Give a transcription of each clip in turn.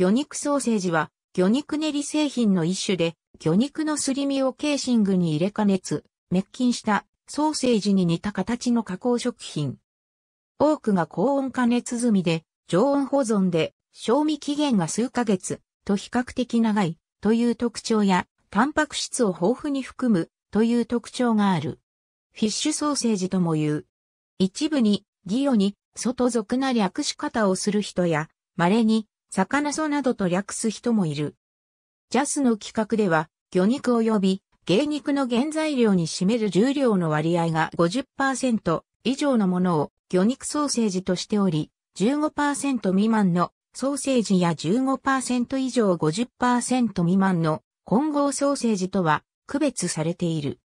魚肉ソーセージは、魚肉練り製品の一種で、魚肉のすり身をケーシングに入れ加熱、滅菌したソーセージに似た形の加工食品。多くが高温加熱済みで、常温保存で、賞味期限が数ヶ月と比較的長いという特徴や、タンパク質を豊富に含むという特徴がある。フィッシュソーセージとも言う。一部に、ギオに、外属な略し方をする人や、稀に、魚そなどと略す人もいる。ジャスの規格では、魚肉及び芸肉の原材料に占める重量の割合が50%以上のものを魚肉ソーセージとしており、15%未満のソーセージや15%以上50%未満の混合ソーセージとは区別されている。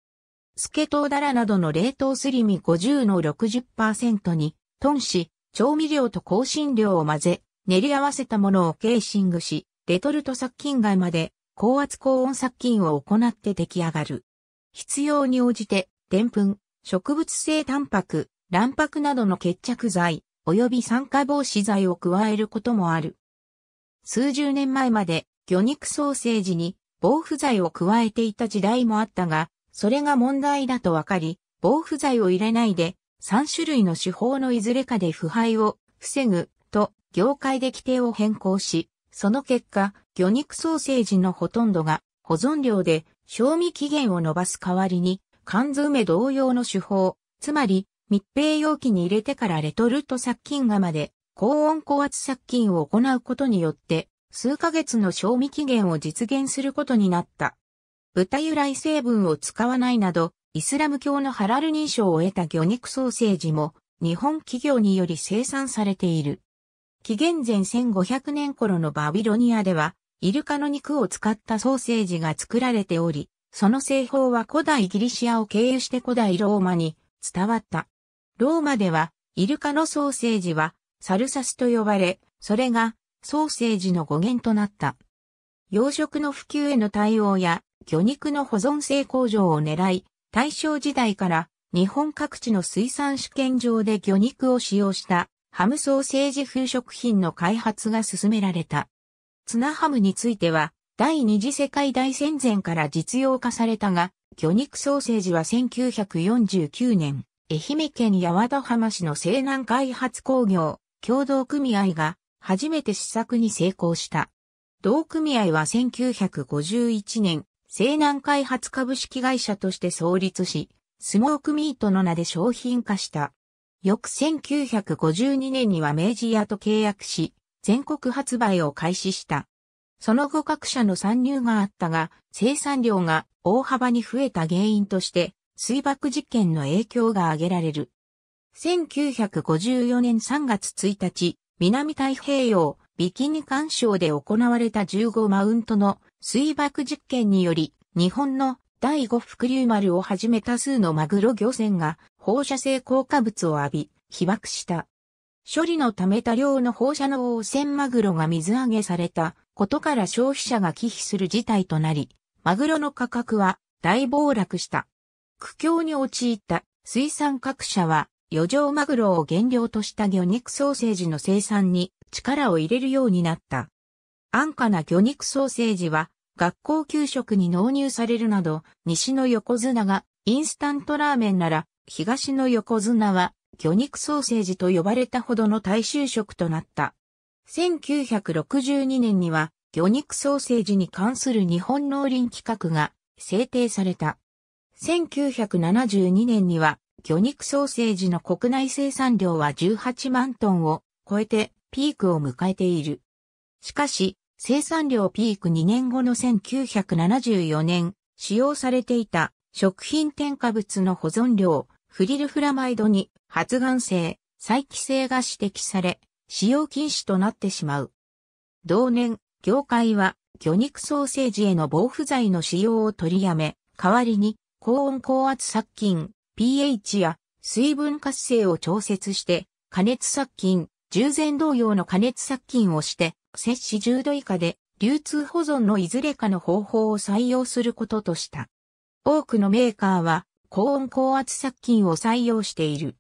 スケトウダラなどの冷凍すり身50の60%に、トンし、調味料と香辛料を混ぜ、練り合わせたものをケーシングし、レトルト殺菌外まで高圧高温殺菌を行って出来上がる。必要に応じて、でんぷん、植物性タンパク、卵白などの決着剤、及び酸化防止剤を加えることもある。数十年前まで魚肉ソーセージに防腐剤を加えていた時代もあったが、それが問題だとわかり、防腐剤を入れないで3種類の手法のいずれかで腐敗を防ぐ業界で規定を変更し、その結果、魚肉ソーセージのほとんどが保存量で賞味期限を伸ばす代わりに、缶詰同様の手法、つまり密閉容器に入れてからレトルト殺菌がまで高温高圧殺菌を行うことによって、数ヶ月の賞味期限を実現することになった。豚由来成分を使わないなど、イスラム教のハラル認証を得た魚肉ソーセージも、日本企業により生産されている。紀元前1500年頃のバビロニアでは、イルカの肉を使ったソーセージが作られており、その製法は古代ギリシアを経由して古代ローマに伝わった。ローマでは、イルカのソーセージは、サルサスと呼ばれ、それが、ソーセージの語源となった。養殖の普及への対応や、魚肉の保存性向上を狙い、大正時代から、日本各地の水産試験場で魚肉を使用したハムソーセージ風食品の開発が進められた。ツナハムについては、第二次世界大戦前から実用化されたが、魚肉ソーセージは1949年、愛媛県八幡浜市の西南開発工業共同組合が初めて試作に成功した。同組合は1951年、西南開発株式会社として創立し、スモークミートの名で商品化した。翌1952年には明治屋と契約し、全国発売を開始した。その後各社の参入があったが、生産量が大幅に増えた原因として、水爆実験の影響が挙げられる。1954年3月1日、南太平洋ビキニ干渉で行われた15マウントの水爆実験により、日本の第5福竜丸をはじめ多数のマグロ漁船が放射性硬化物を浴び、被爆した。処理のため多量の放射能汚染マグロが水揚げされたことから消費者が忌避する事態となり、マグロの価格は大暴落した。苦境に陥った水産各社は余剰マグロを原料とした魚肉ソーセージの生産に力を入れるようになった。安価な魚肉ソーセージは学校給食に納入されるなど西の横綱がインスタントラーメンなら東の横綱は、魚肉ソーセージと呼ばれたほどの大衆食となった。1962年には、魚肉ソーセージに関する日本農林規画が制定された。1972年には、魚肉ソーセージの国内生産量は18万トンを超えてピークを迎えている。しかし、生産量ピーク2年後の1974年、使用されていた食品添加物の保存量、フリルフラマイドに発がん性、再帰性が指摘され、使用禁止となってしまう。同年、業界は魚肉ソーセージへの防腐剤の使用を取りやめ、代わりに高温高圧殺菌、pH や水分活性を調節して、加熱殺菌、従前同様の加熱殺菌をして、摂氏10度以下で流通保存のいずれかの方法を採用することとした。多くのメーカーは高温高圧殺菌を採用している。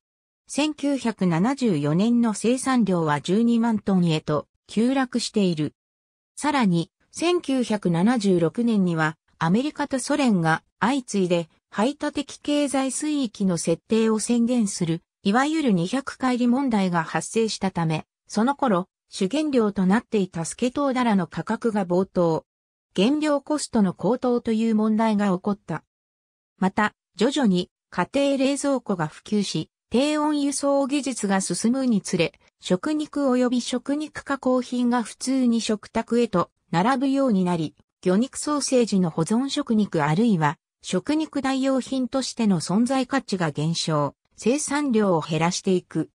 1974年の生産量は12万トンへと急落している。さらに、1976年にはアメリカとソ連が相次いで排他的経済水域の設定を宣言する、いわゆる200回り問題が発生したため、その頃、主原料となっていたスケトウダラの価格が暴騰。原料コストの高騰という問題が起こった。また、徐々に家庭冷蔵庫が普及し、低温輸送技術が進むにつれ、食肉及び食肉加工品が普通に食卓へと並ぶようになり、魚肉ソーセージの保存食肉あるいは食肉代用品としての存在価値が減少、生産量を減らしていく。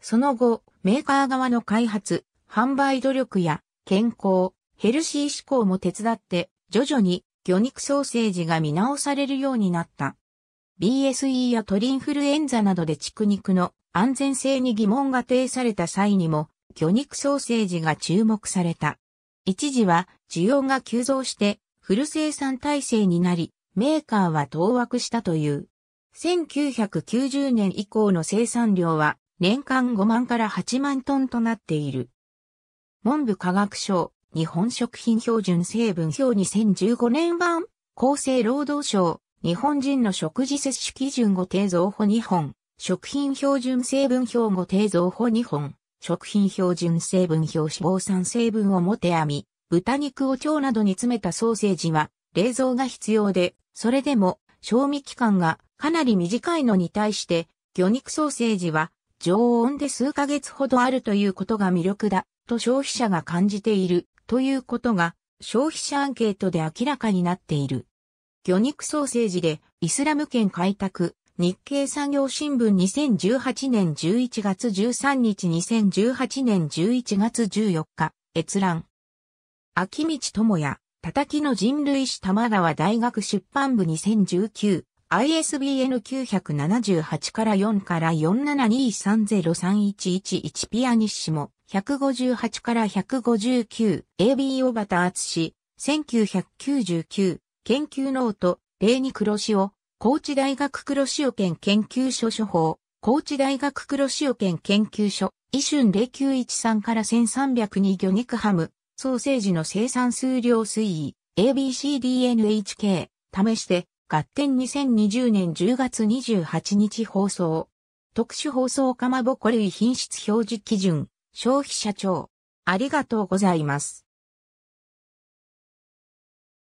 その後、メーカー側の開発、販売努力や健康、ヘルシー志向も手伝って徐々に魚肉ソーセージが見直されるようになった。BSE や鳥インフルエンザなどで畜肉の安全性に疑問が呈された際にも、魚肉ソーセージが注目された。一時は需要が急増してフル生産体制になり、メーカーは当惑したという。1990年以降の生産量は年間5万から8万トンとなっている。文部科学省日本食品標準成分表2015年版、厚生労働省、日本人の食事摂取基準5定増法2本、食品標準成分表5定増法2本、食品標準成分表脂肪酸成分をもてあみ、豚肉を腸などに詰めたソーセージは、冷蔵が必要で、それでも、賞味期間がかなり短いのに対して、魚肉ソーセージは、常温で数ヶ月ほどあるということが魅力だ、と消費者が感じている。ということが消費者アンケートで明らかになっている。魚肉ソーセージでイスラム圏開拓日経産業新聞2018年11月13日2018年11月14日閲覧秋道智也叩きの人類史玉川大学出版部2019 ISBN 978から4から472303111ピアニッシモ158から159、AB 小畑厚1999、研究ノート、例に黒潮、高知大学黒潮圏研究所処方、高知大学黒潮圏研究所、イシュン0913から1302魚肉ハム、ソーセージの生産数量推移、ABCDNHK、試して、合点2020年10月28日放送。特殊放送かまぼこ類品質表示基準。消費者庁。ありがとうございます。